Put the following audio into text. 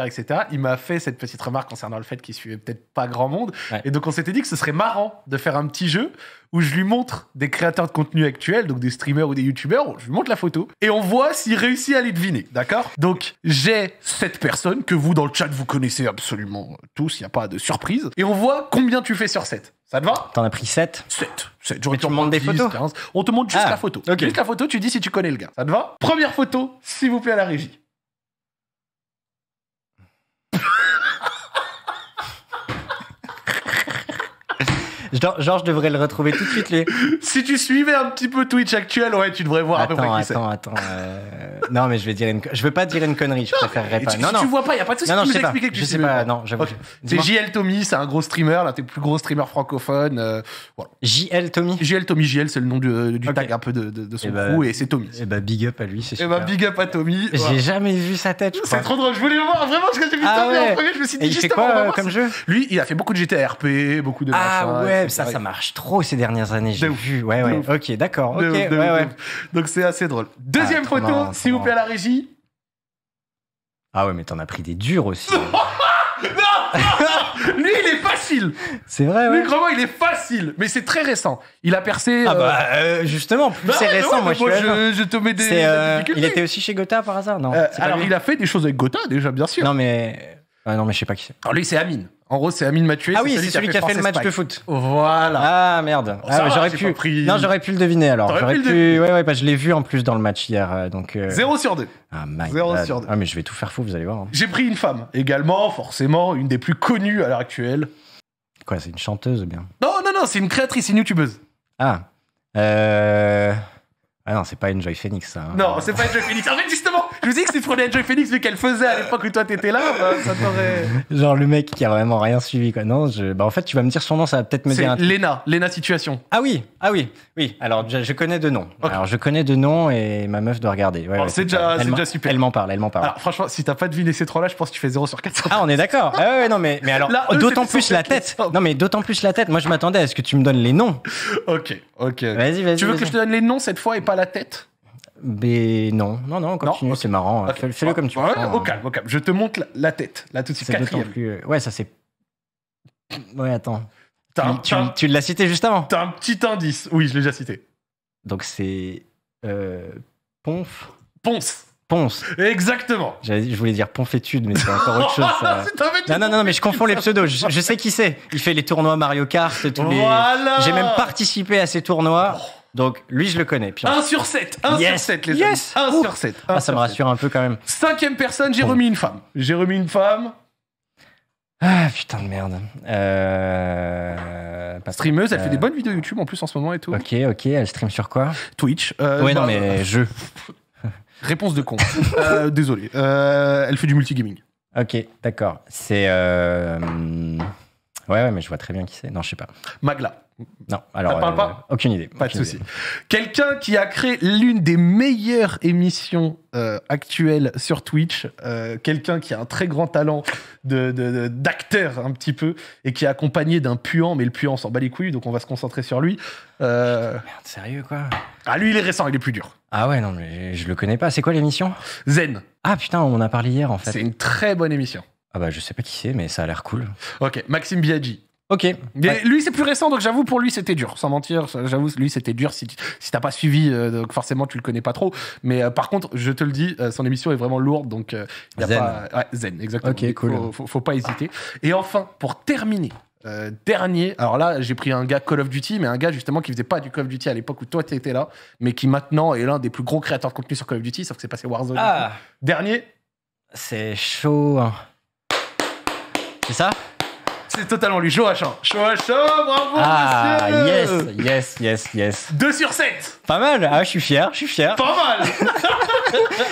etc. Il m'a fait cette petite remarque concernant le fait qu'il suivait peut-être pas grand monde. Et donc, on s'était dit que ce serait marrant de faire un petit jeu où je lui montre des créateurs de contenu actuels, donc des streamers ou des youtubeurs, je lui montre la photo et on voit s'il réussit à les deviner, d'accord Donc, j'ai cette personne que vous dans le chat vous connaissez absolument tous, il n'y a pas de surprise, et on voit combien tu fais sur 7. Ça te va T'en as pris 7 7. 7. Mais tu des photos On te montre juste ah, la photo. Juste la photo, tu dis si tu connais le gars. Ça te va Première photo, s'il vous plaît, à la régie. genre Georges devrait le retrouver tout de suite. Lui. si tu suivais un petit peu Twitch actuel, ouais, tu devrais voir attends, à peu près qui c'est. Attends, attends, euh, Non, mais je vais dire je veux pas dire une connerie, je préférerais pas. non, si tu vois pas, y a pas de soucis Non, je sais pas. Que je sais pas, non, j'avoue. C'est JL Tommy, c'est un gros streamer, l'un des plus gros streamers francophones. Euh, JL Tommy. JL Tommy, JL, c'est le nom du, euh, tag un peu de, son eh ben, crew, et c'est Tommy. Et eh bah ben, big up à lui, c'est sûr. Et bah big up à Tommy. J'ai jamais vu sa tête. C'est trop drôle. Je voulais voir vraiment ce que j'ai vu ah Tommy en premier, je me suis dit juste avant. Comme jeu. Lui, il a fait beaucoup de GTA RP, beaucoup de. Ah ouais ça, ça marche trop ces dernières années. J'ai vu. Ouais, ouais. Ok, d'accord. ouais, ouais. Donc c'est assez drôle. Deuxième photo, s'il vous plaît, à la régie. Ah ouais, mais t'en as pris des durs aussi. non Lui, il est facile. C'est vrai. Ouais. Lui, vraiment, il est facile. Mais c'est très récent. Il a percé. Ah bah euh, euh, justement, plus bah c'est récent, moi, je, je, te mets des. Euh, il était aussi chez Gotha par hasard, non Alors, il a fait des choses avec Gotha déjà, bien sûr. Non mais ah non, mais je sais pas qui c'est. Alors lui, c'est Amine. En gros, c'est Amine Mathieu. Ah oui, c'est celui qui a fait, le match de foot. Voilà. Ah merde. Oh, ah, j'aurais pu. Non, j'aurais pu le deviner alors. J'aurais pu. pu... Ouais, ouais, bah, je l'ai vu en plus dans le match hier, euh, donc. Euh. sur deux. Ah my 0 sur deux. Ah mais je vais tout faire fou, vous allez voir. Hein. J'ai pris une femme également, forcément, une des plus connues à l'heure actuelle. Quoi, c'est une chanteuse bien. Non, non, non, c'est une créatrice, une youtubeuse. Ah. Euh... Ah non, c'est pas Joy Phoenix, ça. Hein. Non, c'est pas Joy Phoenix. En ah, fait, justement, je vous dis que si tu prenais Joy Phoenix vu qu'elle faisait à l'époque où toi t'étais là, bah, ça t'aurait. Genre le mec qui a vraiment rien suivi, quoi. Non, bah, en fait, tu vas me dire son nom, ça va peut-être me dire. C'est Léna, Léna Situation. Ah oui, ah oui, oui. Alors, je, connais deux noms. Alors, je connais deux noms et ma meuf doit regarder. c'est déjà, super. Elle m'en parle, elle m'en parle. Alors, franchement, si t'as pas deviné ces trois-là, je pense que tu fais 0 sur 4. Ah, on est d'accord. ah ouais, non, mais, mais alors, d'autant plus la tête. Non, mais d'autant plus la tête. Moi, je m'attendais à ce que tu me donnes les noms. ok, ok. Vas-y, vas-y. Tu veux que je te donne les noms cette fois et la tête mais non, non, non, continue, c'est marrant. Hein. Fais-le comme tu veux. Hein. au calme, Je te montre la, tête, là tout de suite. Plus... Euh, ouais, ça c'est. Ouais, attends. tu, l'as cité juste avant. T'as un petit indice. Oui, je l'ai déjà cité. Donc c'est. Euh, Ponf. Ponce. Ponce. Exactement. Je voulais dire Ponfétude, mais c'est encore autre chose. non, non, non, mais je confonds les pseudos. Je, sais qui c'est. Il fait les tournois Mario Kart. Tous J'ai même participé à ces tournois. Oh. Donc lui, je le connais. 1 sur 7, 1 sur 7, les amis. 1 sur 7. Ah, ça me rassure un peu quand même. Cinquième personne, j'ai remis une femme. J'ai remis une femme. Ah putain de merde. Euh, Streameuse, elle fait des euh, bonnes vidéos YouTube en plus en ce moment et tout. Ok, ok, elle stream sur quoi Twitch. Euh, ouais, non, bah, mais je. Réponse de con. désolé. elle fait du multigaming. Ok, d'accord. C'est. Ouais, ouais, mais je vois très bien qui c'est. Non, je sais pas. Magla. Non, alors. parle euh, pas Aucune idée. Pas de souci. Quelqu'un qui a créé l'une des meilleures émissions euh, actuelles sur Twitch, euh, quelqu'un qui a un très grand talent d'acteur, de, un petit peu, et qui est accompagné d'un puant, mais le puant s'en bat les couilles, donc on va se concentrer sur lui. Merde, sérieux quoi Ah, lui, il est récent, il est plus dur. Ah ouais, non, mais je, je le connais pas. C'est quoi l'émission Zen. Ah putain, on en a parlé hier en fait. C'est une très bonne émission. Ah bah je sais pas qui c'est, mais ça a l'air cool. Ok, Maxime Biaggi. Ok. Lui, c'est plus récent, donc j'avoue, pour lui, c'était dur. Sans mentir, j'avoue, lui, c'était dur. Si, t'as pas suivi, euh, donc forcément, tu le connais pas trop. Mais euh, par contre, je te le dis, euh, son émission est vraiment lourde, donc y a zen. pas. Ouais, zen, exactement. Faut, pas hésiter. Et enfin, pour terminer, dernier, alors là, j'ai pris un gars Call of Duty, mais un gars justement qui faisait pas du Call of Duty à l'époque où toi t'étais là, mais qui maintenant est l'un des plus gros créateurs de contenu sur Call of Duty, sauf que c'est passé Warzone. Ah. dernier. C'est chaud. Hein. C'est ça c'est totalement lui. Joachim. Joachim, bravo, ah, Yes, yes, yes, yes. 2 sur 7 Pas mal. Ah, je suis fier, je suis fier. Pas mal